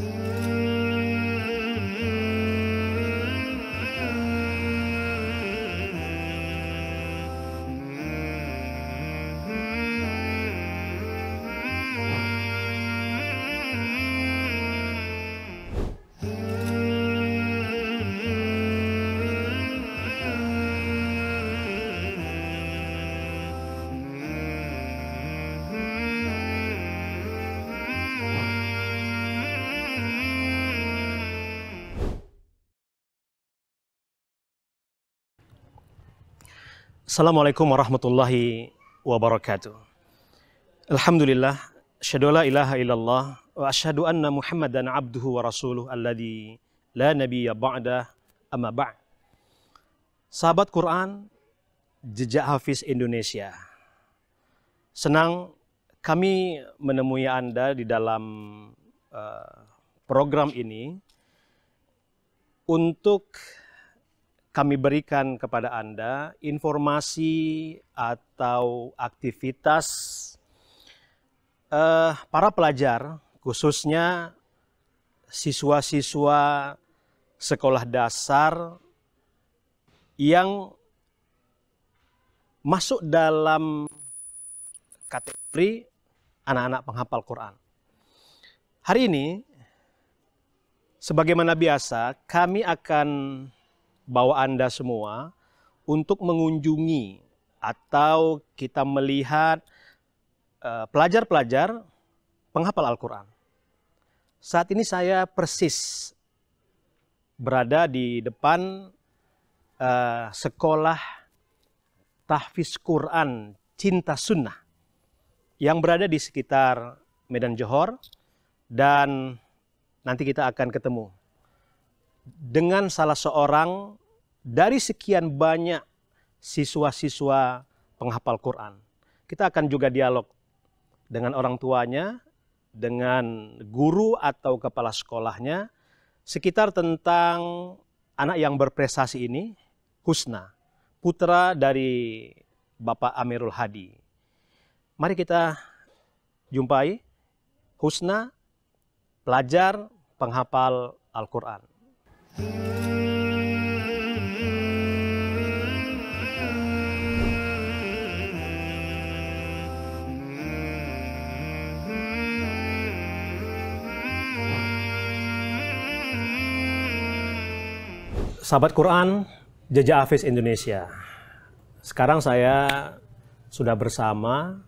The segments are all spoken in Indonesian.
Mm. Assalamualaikum warahmatullahi wabarakatuh. Alhamdulillah, asyhadu la ilaha illallah wa asyhadu anna Muhammadan abduhu wa rasuluh alladhi la nabiyya ba'dah amma ba'd. Sahabat Quran, jejak Hafiz Indonesia. Senang kami menemui Anda di dalam uh, program ini untuk kami berikan kepada Anda informasi atau aktivitas eh, para pelajar, khususnya siswa-siswa sekolah dasar yang masuk dalam kategori anak-anak penghafal Quran. Hari ini, sebagaimana biasa, kami akan bawa Anda semua untuk mengunjungi atau kita melihat eh, pelajar-pelajar penghapal penghafal Al-Quran. Saat ini saya persis berada di depan eh, sekolah tahfiz Quran Cinta Sunnah yang berada di sekitar Medan Johor dan nanti kita akan ketemu dengan salah seorang dari sekian banyak siswa-siswa penghafal Quran, kita akan juga dialog dengan orang tuanya, dengan guru atau kepala sekolahnya sekitar tentang anak yang berprestasi ini, Husna, putra dari Bapak Amirul Hadi. Mari kita jumpai Husna, pelajar penghafal Al-Quran. Hmm. Sahabat Quran, Jejak Hafiz Indonesia. Sekarang saya sudah bersama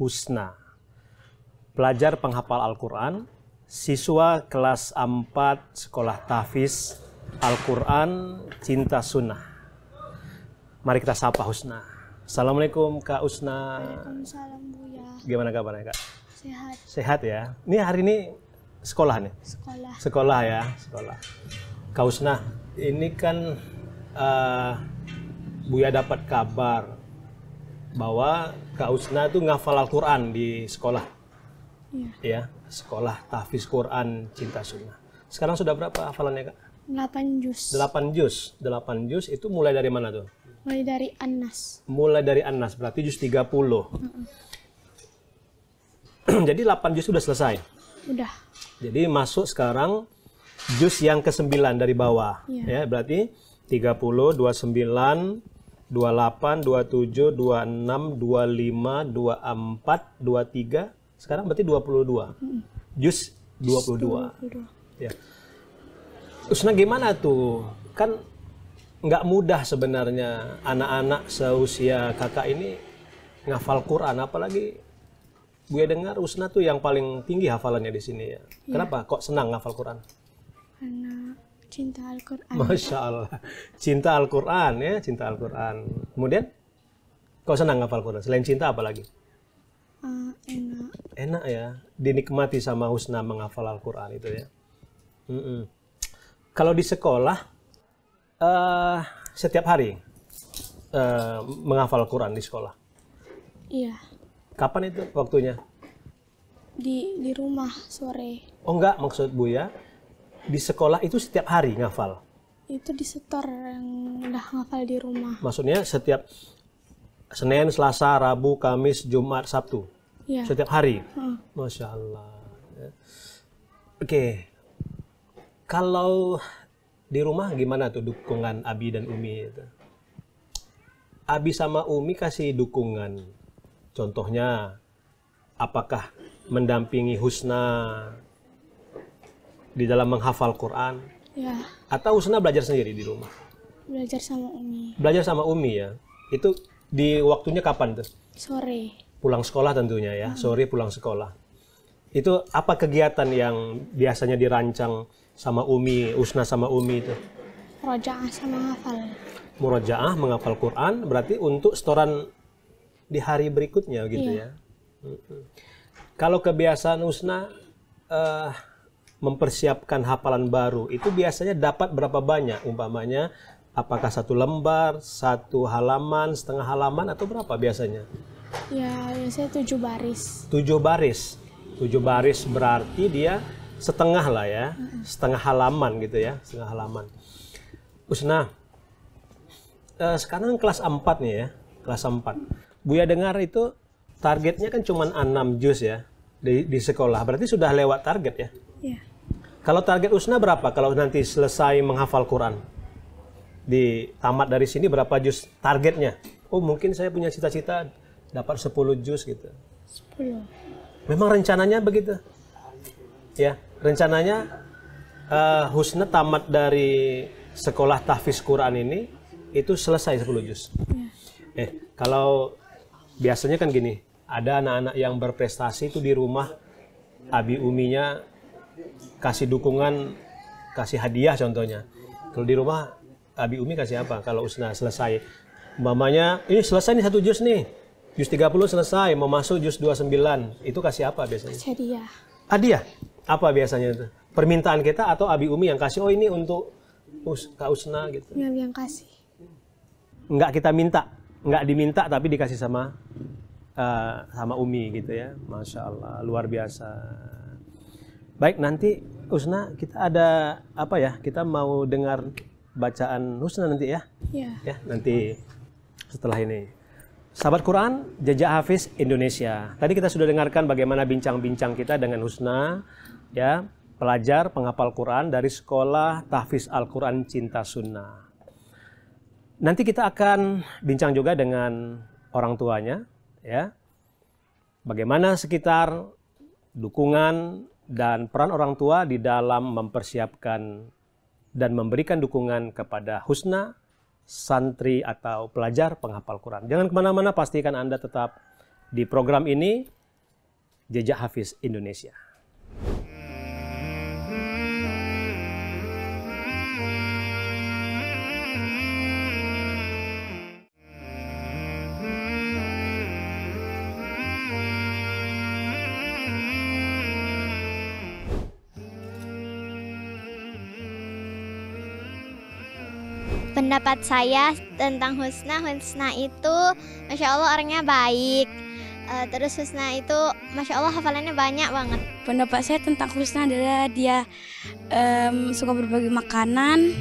Husna, pelajar penghafal Al-Quran, siswa kelas 4 Sekolah Tafis Al-Quran Cinta Sunnah. Mari kita sapa Husna. Assalamualaikum Kak Husna. Waalaikumsalam ya. Gimana kabarnya Kak? Sehat. Sehat ya. Ini hari ini sekolah nih? Sekolah. Sekolah ya, sekolah. Kak Husna, ini kan uh, Buya dapat kabar bahwa Kak Usna itu ngafal Al-Quran di sekolah. Ya. Ya, sekolah tahfiz Quran Cinta Sunnah. Sekarang sudah berapa hafalannya Kak? 8 juz. 8 juz. 8 juz itu mulai dari mana tuh? Mulai dari Anas. mulai dari Anas, berarti juz 30. Mm -mm. Jadi 8 juz sudah selesai? Udah. Jadi masuk sekarang jus yang ke-9 dari bawah. Yeah. Ya, berarti 30, 29, 28, 27, 26, 25, 24, 23. Sekarang berarti 22. Mm. Jus 22. 22. Ya. Usna gimana tuh? Kan nggak mudah sebenarnya anak-anak seusia kakak ini ngafal Quran apalagi gue dengar Usna tuh yang paling tinggi hafalannya di sini ya. Iya. Kenapa ya. kok senang ngafal Quran? karena cinta Al-Quran. Masya Allah, cinta Al-Quran ya, cinta Al-Quran. Kemudian, kau senang ngapal Quran? Selain cinta apa lagi? Eh, enak. Enak ya, dinikmati sama Husna menghafal Al-Quran itu ya. Kalau di sekolah, eh, setiap hari uh, menghafal Quran di sekolah? Iya. Kapan itu waktunya? Di di rumah sore. Oh enggak, maksud Bu ya? di sekolah itu setiap hari ngafal? Itu di disetor yang udah ngafal di rumah. Maksudnya setiap Senin, Selasa, Rabu, Kamis, Jumat, Sabtu? Ya. Setiap hari? Hmm. Masya Allah. Oke. Kalau di rumah gimana tuh dukungan Abi dan Umi itu? Abi sama Umi kasih dukungan. Contohnya, apakah mendampingi Husna di dalam menghafal Quran? Ya. Atau Usna belajar sendiri di rumah? Belajar sama Umi. Belajar sama Umi ya. Itu di waktunya kapan tuh? Sore. Pulang sekolah tentunya ya. Hmm. Sore pulang sekolah. Itu apa kegiatan yang biasanya dirancang sama Umi, Usna sama Umi itu? Murojaah sama hafal. Murojaah menghafal Quran berarti untuk setoran di hari berikutnya gitu iya. ya. Kalau kebiasaan Usna uh, mempersiapkan hafalan baru itu biasanya dapat berapa banyak umpamanya apakah satu lembar satu halaman setengah halaman atau berapa biasanya ya biasanya tujuh baris tujuh baris tujuh baris berarti dia setengah lah ya setengah halaman gitu ya setengah halaman Usna eh, sekarang kelas empat nih ya kelas 4 Buya dengar itu targetnya kan cuma enam juz ya di, di sekolah berarti sudah lewat target ya Iya. Kalau target Usna berapa kalau nanti selesai menghafal Quran? Di tamat dari sini berapa juz targetnya? Oh, mungkin saya punya cita-cita dapat 10 juz gitu. 10. Memang rencananya begitu. Ya, rencananya uh, Husna tamat dari sekolah tahfiz Quran ini itu selesai 10 juz. Ya. Eh, kalau biasanya kan gini, ada anak-anak yang berprestasi itu di rumah abi uminya kasih dukungan, kasih hadiah contohnya. Kalau di rumah Abi Umi kasih apa? Kalau Usna selesai, mamanya ini selesai nih satu jus nih. Jus 30 selesai, mau masuk jus 29. Itu kasih apa biasanya? Hadiah. Hadiah? Apa biasanya itu? Permintaan kita atau Abi Umi yang kasih, oh ini untuk Us Kak Usna gitu? Yang, yang kasih. Nggak kita minta, nggak diminta tapi dikasih sama uh, sama Umi gitu ya. Masya Allah, luar biasa. Baik, nanti Husna kita ada apa ya? Kita mau dengar bacaan Husna nanti ya. Iya. Ya, nanti setelah ini. Sahabat Quran, Jejak Hafiz Indonesia. Tadi kita sudah dengarkan bagaimana bincang-bincang kita dengan Husna, ya, pelajar penghafal Quran dari Sekolah Tahfiz Al-Quran Cinta Sunnah. Nanti kita akan bincang juga dengan orang tuanya, ya. Bagaimana sekitar dukungan dan peran orang tua di dalam mempersiapkan dan memberikan dukungan kepada Husna, santri atau pelajar penghafal Quran. Jangan kemana-mana, pastikan Anda tetap di program ini, Jejak Hafiz Indonesia. pendapat saya tentang Husna Husna itu masya Allah orangnya baik uh, terus Husna itu masya Allah hafalannya banyak banget pendapat saya tentang Husna adalah dia um, suka berbagi makanan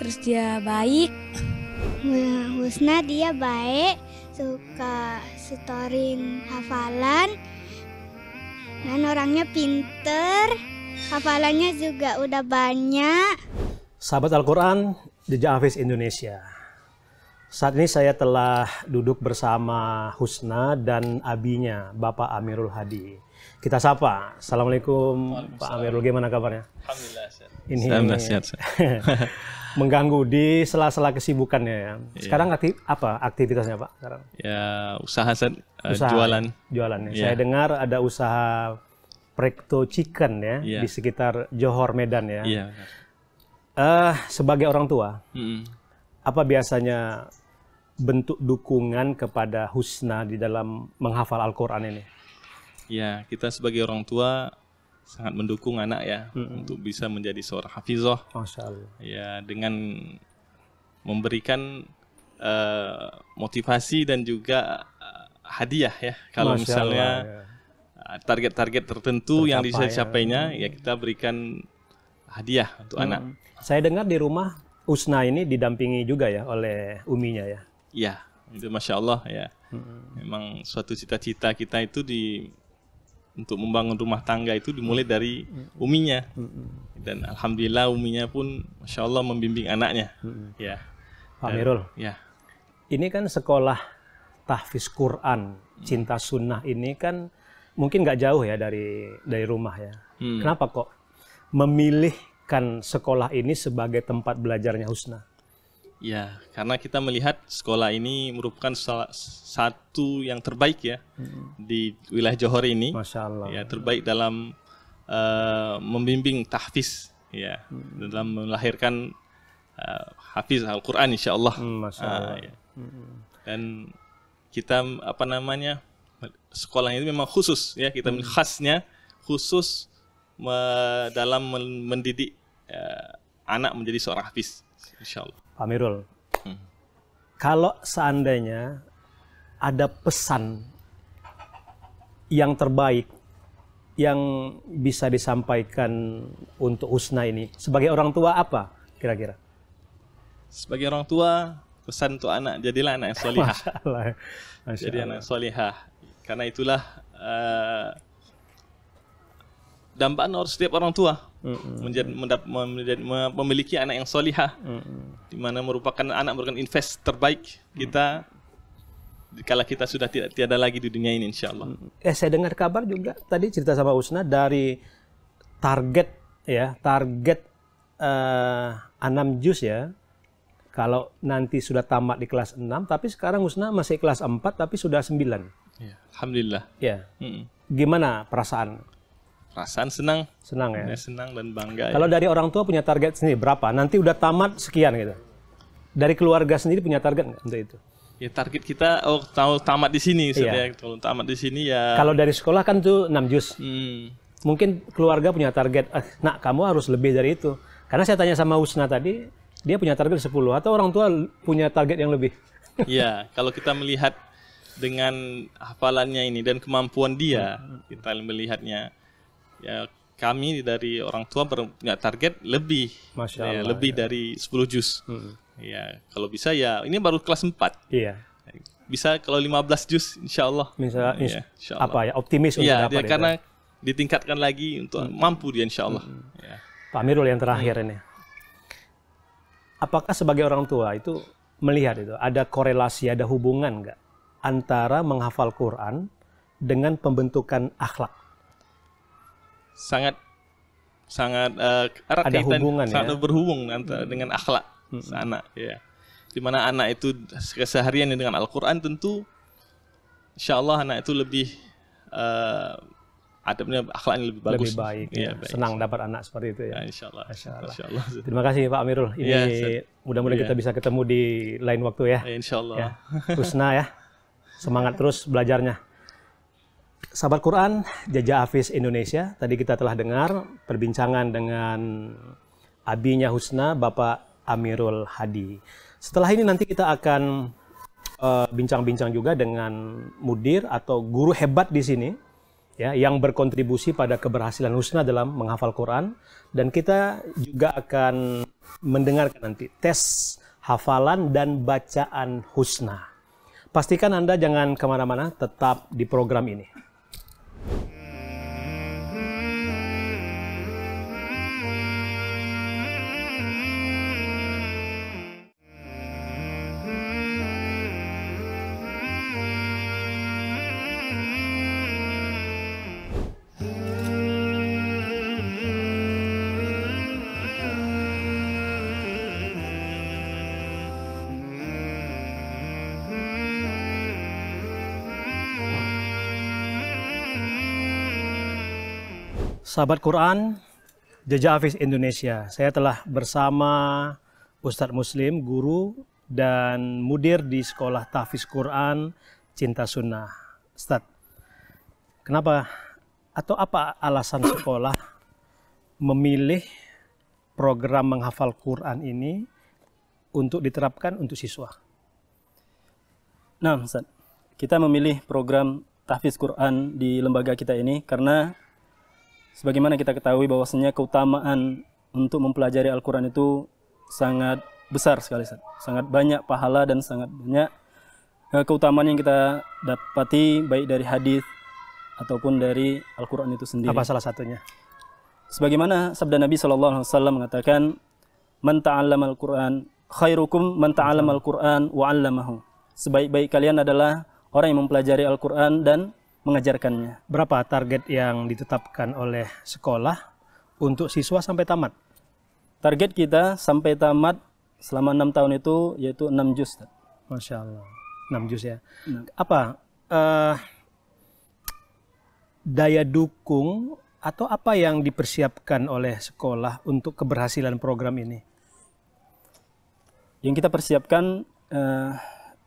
terus dia baik ya, Husna dia baik suka setorin hafalan dan orangnya pinter hafalannya juga udah banyak Sahabat Al-Quran, Jejak Hafiz Indonesia. Saat ini saya telah duduk bersama Husna dan abinya, Bapak Amirul Hadi. Kita sapa. Assalamualaikum Pak Amirul, gimana kabarnya? Alhamdulillah. Sehat. Ini sehat. mengganggu di sela-sela kesibukannya ya. Iya. Sekarang aktif, apa aktivitasnya Pak? Sekarang? Ya usaha, set, uh, usaha jualan. Jualan ya. Iya. Saya dengar ada usaha Prekto Chicken ya ya di sekitar Johor Medan ya. Iya uh, sebagai orang tua, mm-hmm. apa biasanya bentuk dukungan kepada Husna di dalam menghafal Al-Quran ini? Ya, kita sebagai orang tua sangat mendukung anak ya mm-hmm. untuk bisa menjadi seorang hafizoh. Ya, dengan memberikan uh, motivasi dan juga uh, hadiah ya. Kalau Masya misalnya ya. target-target ya. tertentu Tercapai yang bisa dicapainya, ya. ya kita berikan hadiah untuk hmm. anak. Saya dengar di rumah Usna ini didampingi juga ya oleh uminya ya. Iya, itu masya Allah ya. Hmm. Memang suatu cita-cita kita itu di untuk membangun rumah tangga itu dimulai dari hmm. uminya hmm. dan alhamdulillah uminya pun masya Allah membimbing anaknya. Hmm. Ya. Pak Mirul. Ya. Ini kan sekolah tahfiz Quran, hmm. cinta sunnah ini kan mungkin nggak jauh ya dari dari rumah ya. Hmm. Kenapa kok memilihkan sekolah ini sebagai tempat belajarnya Husna? Ya, karena kita melihat sekolah ini merupakan salah satu yang terbaik ya hmm. di wilayah Johor ini. Masya Allah. Ya, terbaik dalam uh, membimbing tahfiz ya, hmm. dalam melahirkan uh, hafiz Al-Qur'an insyaallah. Hmm, Masya Allah. Uh, ah, ya. hmm. Dan kita apa namanya? sekolah ini memang khusus ya, kita hmm. khasnya khusus me, dalam mendidik uh, anak menjadi seorang hafiz insyaallah Pak Mirul hmm. kalau seandainya ada pesan yang terbaik yang bisa disampaikan untuk Husna ini sebagai orang tua apa kira-kira sebagai orang tua pesan untuk anak jadilah anak yang solihah jadi anak solihah karena itulah eh, Dampaknya harus setiap orang tua mm-hmm. menjadi, mendap, mem, memiliki anak yang solihah mm-hmm. di mana merupakan anak merupakan invest terbaik kita mm-hmm. kalau kita sudah tidak tiada lagi di dunia ini insya Allah. Eh saya dengar kabar juga tadi cerita sama Usna dari target ya target uh, eh, anam jus ya kalau nanti sudah tamat di kelas 6 tapi sekarang Usna masih kelas 4 tapi sudah 9. Ya, Alhamdulillah. Ya. Mm -mm. Gimana perasaan perasaan senang. Senang ya. Senang dan bangga. Kalau ya. dari orang tua punya target sendiri berapa? Nanti udah tamat sekian gitu. Dari keluarga sendiri punya target nggak untuk itu? Ya target kita oh tahu tamat di sini iya. Ya. kalau tamat di sini ya. Kalau dari sekolah kan tuh enam jus Hmm. Mungkin keluarga punya target, eh, nak kamu harus lebih dari itu. Karena saya tanya sama Husna tadi, dia punya target 10 atau orang tua punya target yang lebih? ya kalau kita melihat dengan hafalannya ini dan kemampuan dia, hmm. kita melihatnya ya kami dari orang tua punya target lebih Masya ya, Allah, ya, lebih ya. dari 10 jus Hmm. Ya, kalau bisa ya ini baru kelas 4. Iya. Bisa kalau 15 juz insyaallah. Bisa insya, ya, insya Allah. apa ya optimis untuk iya, ya, dapat ya, karena ditingkatkan lagi untuk hmm. mampu dia insyaallah. Hmm. Ya. Pak Mirul yang terakhir hmm. ini. Apakah sebagai orang tua itu melihat itu ada korelasi, ada hubungan nggak antara menghafal Quran dengan pembentukan akhlak? sangat sangat uh, erat Ada ya, hubungan hubungan, ya. sangat berhubung antara hmm. dengan akhlak hmm. anak ya. Dimana anak itu keseharian dengan Al-Qur'an tentu Allah anak itu lebih uh, adabnya akhlaknya lebih bagus. Lebih baik. Ya, ya. Baik. Senang dapat anak seperti itu ya. ya insya Allah. Insya Allah. Terima kasih Pak Amirul. Ini ya, mudah-mudahan ya. kita bisa ketemu di lain waktu ya. Insya Allah. Ya. Husna ya. Semangat terus belajarnya. Sahabat Quran, Jaja Hafiz Indonesia, tadi kita telah dengar perbincangan dengan abinya Husna, Bapak Amirul Hadi. Setelah ini nanti kita akan eh, bincang-bincang uh, juga dengan mudir atau guru hebat di sini ya yang berkontribusi pada keberhasilan Husna dalam menghafal Quran dan kita juga akan mendengarkan nanti tes hafalan dan bacaan Husna. Pastikan Anda jangan kemana-mana, tetap di program ini. Mm. Sahabat Quran, Jejak Hafiz Indonesia. Saya telah bersama Ustadz Muslim, guru dan mudir di Sekolah Tahfiz Quran Cinta Sunnah. Ustadz, kenapa atau apa alasan sekolah memilih program menghafal Quran ini untuk diterapkan untuk siswa? Nah, Ustaz, kita memilih program Tahfiz Quran di lembaga kita ini karena Sebagaimana kita ketahui bahwasanya keutamaan untuk mempelajari Al-Quran itu sangat besar sekali, Sat. sangat banyak pahala dan sangat banyak eh, keutamaan yang kita dapati baik dari hadis ataupun dari Al-Quran itu sendiri. Apa salah satunya? Sebagaimana sabda Nabi Shallallahu Alaihi Wasallam mengatakan, Mentaalam al-Quran, khairukum Mentaalam al-Quran wa Mahum. Sebaik-baik kalian adalah orang yang mempelajari Al-Quran dan mengajarkannya. Berapa target yang ditetapkan oleh sekolah untuk siswa sampai tamat? Target kita sampai tamat selama enam tahun itu yaitu enam juz. Masya Allah, enam juz ya. Nah. Apa uh, daya dukung atau apa yang dipersiapkan oleh sekolah untuk keberhasilan program ini? Yang kita persiapkan uh,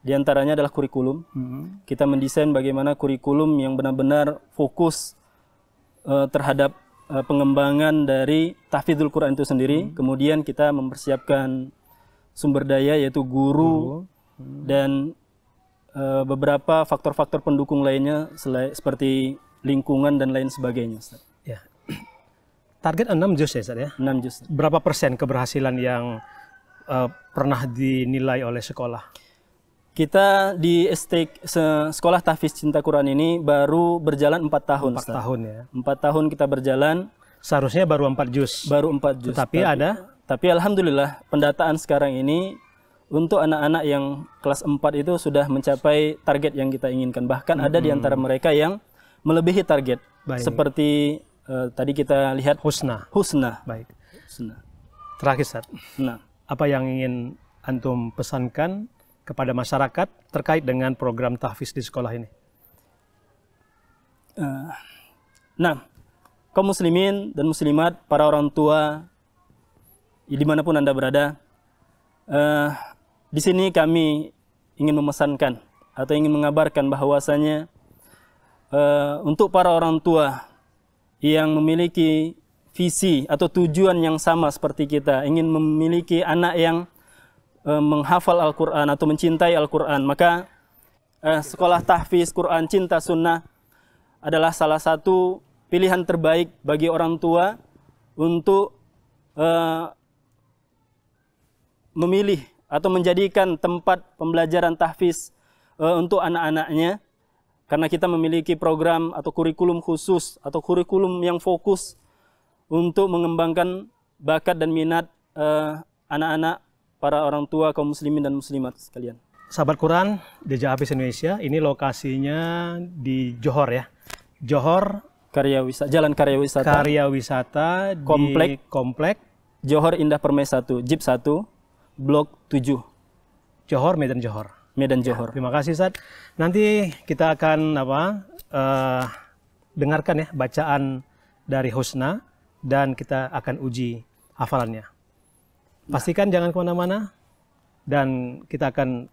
di antaranya adalah kurikulum. Hmm. Kita mendesain bagaimana kurikulum yang benar-benar fokus uh, terhadap uh, pengembangan dari tahfidzul Quran itu sendiri. Hmm. Kemudian kita mempersiapkan sumber daya yaitu guru, guru. Hmm. dan uh, beberapa faktor-faktor pendukung lainnya seperti lingkungan dan lain sebagainya. Ya. Target 6 juz ya, Ustaz ya? 6 juz. Berapa persen keberhasilan yang uh, pernah dinilai oleh sekolah? Kita di STK Sekolah Tafis Cinta Quran ini baru berjalan 4 tahun. 4 tahun ya. 4 tahun kita berjalan. Seharusnya baru 4 juz. Baru 4 juz. Tapi ada tapi alhamdulillah pendataan sekarang ini untuk anak-anak yang kelas 4 itu sudah mencapai target yang kita inginkan. Bahkan hmm. ada di hmm. antara mereka yang melebihi target. Baik. Seperti uh, tadi kita lihat Husna. Husna. Baik. Husna. Terakhir Ustaz. Nah, apa yang ingin antum pesankan kepada masyarakat terkait dengan program tahfiz di sekolah ini? Eh, nah, kaum muslimin dan muslimat, para orang tua, ya, dimanapun Anda berada, uh, di sini kami ingin memesankan atau ingin mengabarkan bahwasanya uh, untuk para orang tua yang memiliki visi atau tujuan yang sama seperti kita, ingin memiliki anak yang Eh, menghafal Al-Quran atau mencintai Al-Quran. Maka eh, sekolah tahfiz Quran Cinta Sunnah adalah salah satu pilihan terbaik bagi orang tua untuk eh, memilih atau menjadikan tempat pembelajaran tahfiz untuk anak-anaknya karena kita memiliki program atau kurikulum khusus atau kurikulum yang fokus untuk mengembangkan bakat dan minat anak -anak para orang tua kaum muslimin dan muslimat sekalian. Sahabat Quran, Deja Hafiz Indonesia, ini lokasinya di Johor ya. Johor Karya Wisata, Jalan Karya Wisata. Karya Wisata komplek komplek Johor Indah Permai 1, Jeep 1, Blok 7. Johor Medan Johor. Medan ya, Johor. Ya, terima kasih Ustaz. Nanti kita akan apa? Uh, dengarkan ya bacaan dari Husna dan kita akan uji hafalannya. Pastikan jangan kemana-mana dan kita akan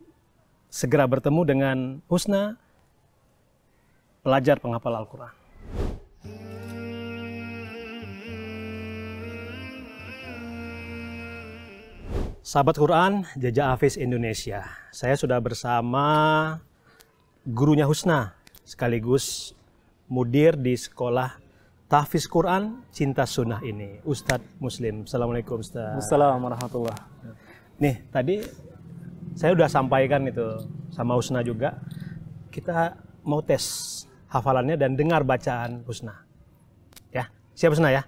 segera bertemu dengan Husna, pelajar penghafal Al-Quran. Sahabat Quran, jajah Hafiz Indonesia. Saya sudah bersama gurunya Husna, sekaligus mudir di sekolah Tafis Quran, cinta sunnah ini. Ustadz Muslim. Assalamualaikum Ustadz. Assalamualaikum warahmatullahi Nih, tadi saya udah sampaikan itu sama Husna juga. Kita mau tes hafalannya dan dengar bacaan Husna. Ya, siap Husna ya?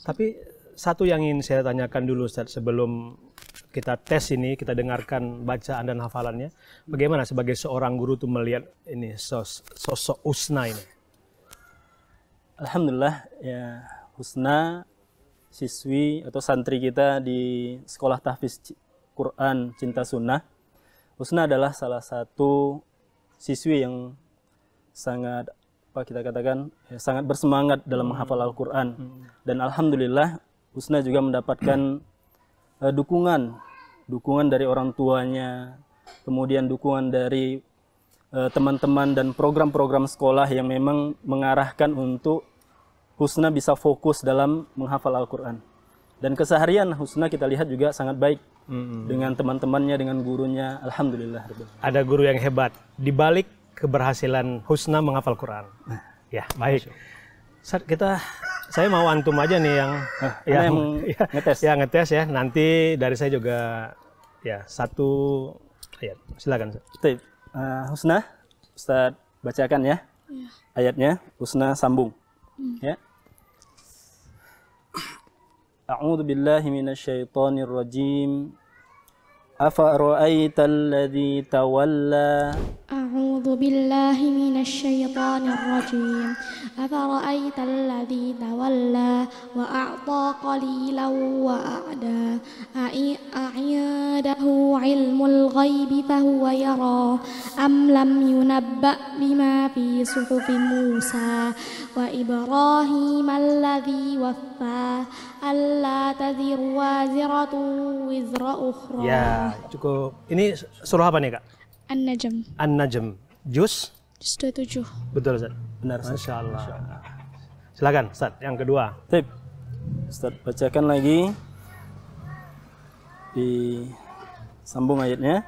Tapi satu yang ingin saya tanyakan dulu Ustaz sebelum kita tes ini, kita dengarkan bacaan dan hafalannya. Bagaimana sebagai seorang guru tuh melihat ini sos, sosok Usna ini? Alhamdulillah ya Husna siswi atau santri kita di Sekolah Tahfiz Quran Cinta Sunnah. Husna adalah salah satu siswi yang sangat apa kita katakan ya, sangat bersemangat dalam hmm. menghafal Al-Qur'an. Hmm. Dan alhamdulillah Husna juga mendapatkan uh, dukungan dukungan dari orang tuanya, kemudian dukungan dari Eh, teman-teman dan program-program sekolah yang memang mengarahkan untuk Husna bisa fokus dalam menghafal Al-Quran. Dan keseharian Husna kita lihat juga sangat baik hmm dengan teman-temannya, dengan gurunya. Alhamdulillah. Ada guru yang hebat di balik keberhasilan Husna menghafal Quran. Nah. Ya, baik. Sat, kita saya mau antum aja nih yang nah, yang, yang ya, ngetes. Ya, ngetes ya. Nanti dari saya juga ya satu ayat. Silakan uh, Husna, Ustaz bacakan ya, ya. ayatnya. Husna sambung. Hmm. Ya. A'udzu billahi minasyaitonir rajim. أفرأيت الذي تولى أعوذ بالله من الشيطان الرجيم أفرأيت الذي تولى وأعطى قليلا وأعدى أعنده علم الغيب فهو يرى أم لم ينبأ بما في صحف موسى وإبراهيم الذي وفى alla taziru waziratu wizra ukhra. Ya, cukup. Ini surah apa nih, Kak? An-Najm. An-Najm. Juz? Juz 27. Betul, Ustaz. Benar, Ustaz. Masya Allah. Masya Allah. Silakan, Ustaz. Yang kedua. Tip. Ustaz, bacakan lagi. Di sambung ayatnya.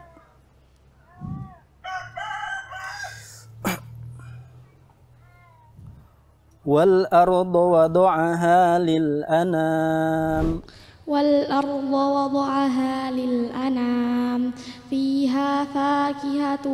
والأرض وضعها للأنام والأرض وضعها للأنام فيها فاكهة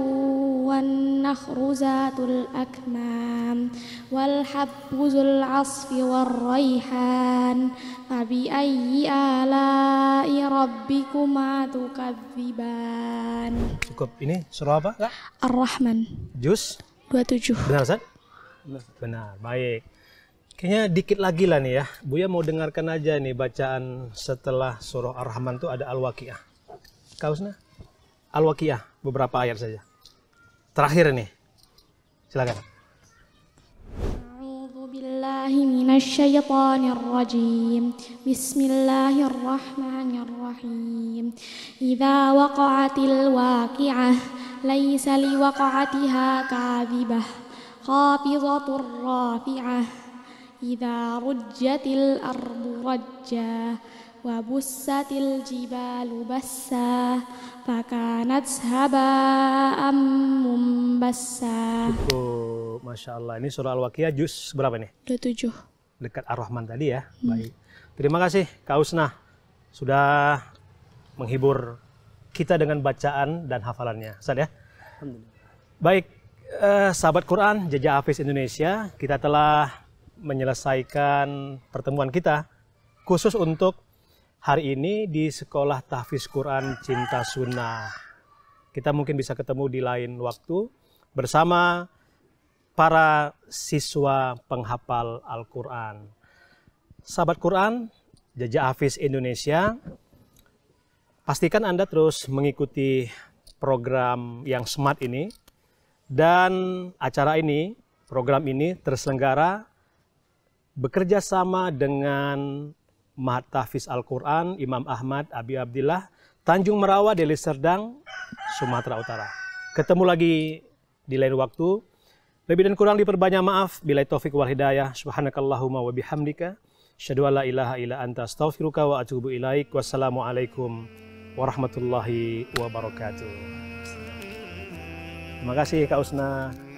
والنخر ذات الأكمام والحب ذو العصف والريحان فبأي آلاء ربكما تكذبان cukup ini surah apa جزء. ar 27 benar Benar. baik. Kayaknya dikit lagi lah nih ya. Buya mau dengarkan aja nih bacaan setelah surah Ar-Rahman itu ada Al-Waqiah. Kausna? Al-Waqiah, beberapa ayat saja. Terakhir nih. Silakan. Bismillahirrahmanirrahim. Bismillahirrahmanirrahim. Idza waqa'atil waqi'ah, laisa liwaqa'atiha kadhibah. خافضة رافعة إذا رجت الأرض رجا وبست الجبال بسا فكانت هباء منبسا Cukup, Masya Allah. Ini surah Al-Waqiyah juz berapa nih? 27. Dekat Ar-Rahman tadi ya. Hmm. Baik. Terima kasih Kak Usna sudah menghibur kita dengan bacaan dan hafalannya. Ustaz ya. Baik, Eh, sahabat Quran, Jejak Hafiz Indonesia, kita telah menyelesaikan pertemuan kita khusus untuk hari ini di Sekolah Tahfiz Quran Cinta Sunnah. Kita mungkin bisa ketemu di lain waktu bersama para siswa penghafal Al-Quran. Sahabat Quran, Jejak Hafiz Indonesia, pastikan Anda terus mengikuti program yang smart ini dan acara ini, program ini terselenggara bekerja sama dengan Mahat Tahfiz Al-Quran, Imam Ahmad, Abi Abdillah, Tanjung Merawa, Deli Serdang, Sumatera Utara. Ketemu lagi di lain waktu. Lebih dan kurang diperbanyak maaf. Bila taufik wal hidayah. Subhanakallahumma wa bihamdika. Asyadu ilaha ila anta astaghfiruka wa atubu ilaik. Wassalamualaikum warahmatullahi wabarakatuh. Terima kasih Kak Usna.